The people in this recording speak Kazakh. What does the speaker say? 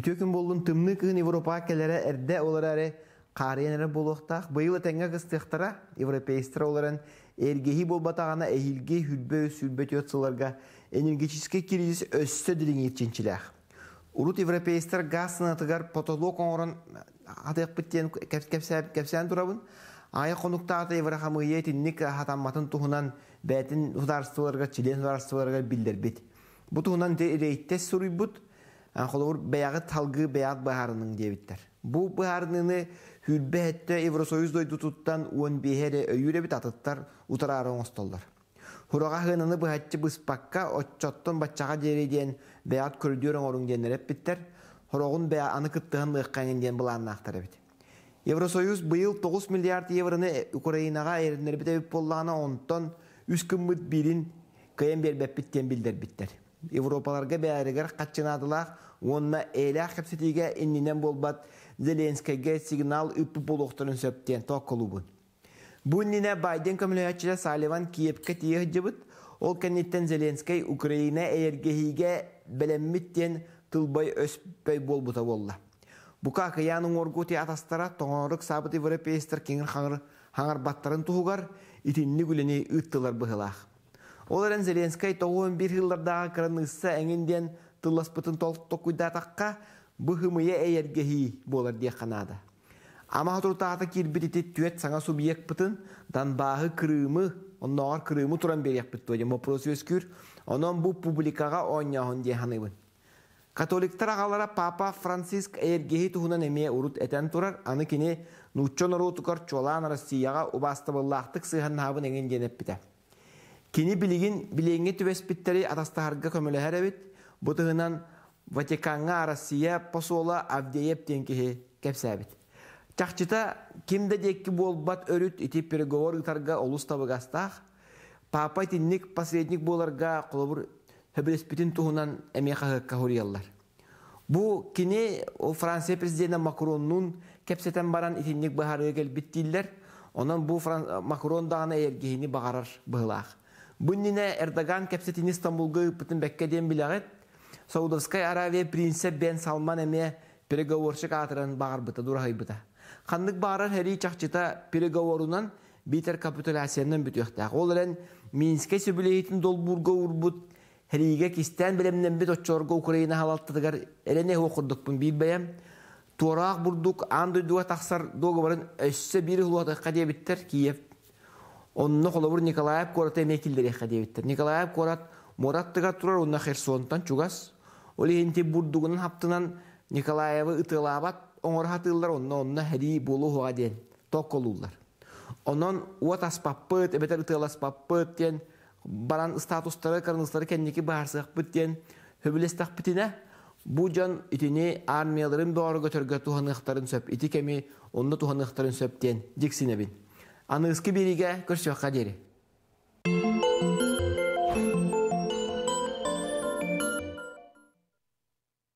Үтө күн болдун тымны кыын Европа келере әрді оларары қарыенері болуқтақ, бұйыл тәңгі қыстықтыра европейстер оларын әргейі болбатағана әйілге хүлбе сүлбет өтсіларға энергетический кризис өссі ділін етченчіләқ. Урут европейстер газ сынатығар потолок оңырын атық біттен кәпсән тұрабын, Ая қонықтағыта еврахамыйе тіннік хатамматын тұхынан бәтін ұдарыстыларға, ұдарыстыларға Бұ тұхынан рейттес сұрый бұд, Анхолор бәяғы талгы бәяқ бағарының дебіттер. Бу бағарныны хүрбәетті Евросоюз дойды 10 уын бейхері өйірі біт атыттар ұтырары оңыстолдар. Хураға ғынаны пакка бұспаққа отчоттон батчаға дерейден бәяқ көрдіорен орын денереп біттер, хурағын бәя аны кыттығын ұйыққанен ден булан ақтары біт. Евросоюз бұйыл 9 миллиард евроны Украинага әрінер біт әбіп боллағына онтон 3 күмміт билін кыйын бербеп биттен билдер биттер. Европаларга бәрігер қатчынадылақ, онына әйлі ақып иннинен болбат Зеленскийге сигнал үппі болуқтырын сөптен тоқ клубын. Байден көміліятшілі Саливан Киепке тиеғі ол кәнеттен Зеленский Украина әйергейге бәлемміттен тылбай өспей болбыта болла. Бұқа қияның орғуты атастара тоңырық сабыт европейстер кеңір хаңыр баттарын тұғығар, итінні күліне үттілар бұхылақ. Олар Зеленскай тоғуын бір жылдардағы қырынғысы әңінден тылласпытын толтты күйдатаққа бұхымыя әйергехи болар дек қанады. Ама тұртаты кирбітеті түйет саңа субъект бұтын, данбағы күрімі, оннағар күрімі тұран берек бұтты өйдем, вопрос өскүр, онан бұл публикаға оңяғын деханыбын. Католиктар ағалара папа Франциск әйергехи тұхынан әме ұрут әтән тұрар, аны кене нұтчон ұрутықар чолан Россияға ұбастыбыллақтық сыған нағын әңен денеп біті. Кини билигин билегинге түбеспиттери атастахарга көмөлөһәрәбит, бутыгынан Ватиканга Россия посола авдееп тенкихи кепсебит чакчыта кимде декки болбат өрүт ити переговор гытарга олус табыгастах, папа тинник посредник боларга колобур хөбелеспитин туһунан эмеха кахурияллар. Бу кини Франция президенти Макроннун кепсетен баран итинник бахары келбиттиллер, онан бу Макрон дагына эргихини багарар быылаах Буннине Эрдоган кепсетин Истанбулга пытын беккеден Саудовская Аравия принцип бен Салман ме переговорщик атырын бағарбыта, дурахайбыта. Қандық барар хэри чахчыта переговорунан битер капитуляциянын бүтөктәк. Ол элен Минске сөбүлейтин долбурга урбут, хэриге кистен белемнен бит отчорга Украина халаттыдыгар элене оқырдықпын бейбәйем. Туарақ бұрдық, андой дуға тақсар доғы барын өссі бері хулуатыққа дебіттер Киев онно холобур Николаев кората эме килдерехе дебиттер. Николаев корат Мураттыга турар онна Херсонтан чугас. Ол енте бурдугунан хаптынан Николаева ытылабат оңор хатыллар онна онна хәри болу хуга ден токолуллар. Онон уат аспаппыт, эбетер ытыл аспаппыт ден баран статустары карныстары кенники барсыгпыт ден хөбүлестакпытына Бу жан итини армияларын бары көтөргө туханыктарын сөп, ити кеми онна туханыктарын сөптен диксинебин аныыскы береге көрсөққа